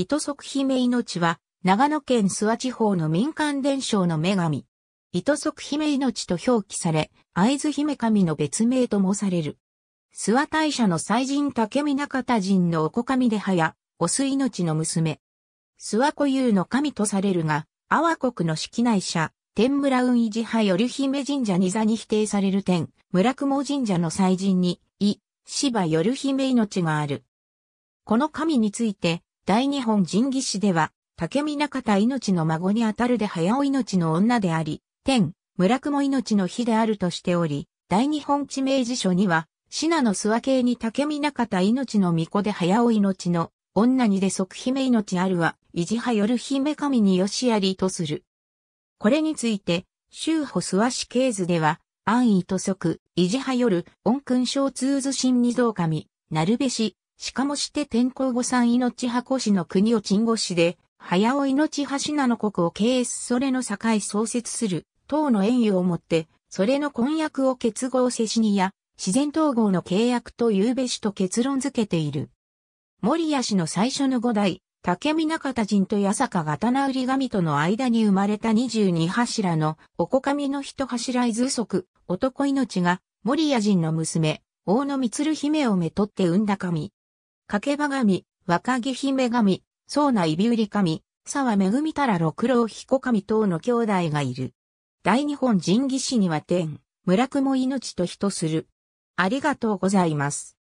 糸足姫命は、長野県諏訪地方の民間伝承の女神。糸足姫命と表記され、藍津姫神の別名ともされる。諏訪大社の祭神竹見中田神のおこかみではや、おす命の娘。諏訪固有の神とされるが、阿波国の式内社、天村運維寺派より姫神社に座に否定される天、村雲神社の祭神に、い、芝よる姫命がある。この神について、大日本人技師では、竹見中田命の孫にあたるで早尾命の女であり、天、村雲命の日であるとしており、大日本地名辞書には、品の諏訪系に竹見中田命の巫女で早尾命の女にで即姫命あるは、維持派よる姫神によしありとする。これについて、周保諏訪氏系図では、安易と即、維持派よる、恩君章通図神二道神、なるべし、しかもして天候後産命箱氏の国を鎮護しで、早尾命橋名の国を経営すそれの境創設する、党の栄誉をもって、それの婚約を結合せしにや、自然統合の契約と言うべしと結論付けている。森谷氏の最初の五代、竹見中田人と八坂刀売り神との間に生まれた二十二柱の、おこかみの一柱伊豆足、男命が、森谷人の娘、大野光姫をめとって産んだ神。掛け場神、若木姫神、そ宗内美売神、沢恵たら六郎彦神等の兄弟がいる。大日本神技師には天、村雲命と人する。ありがとうございます。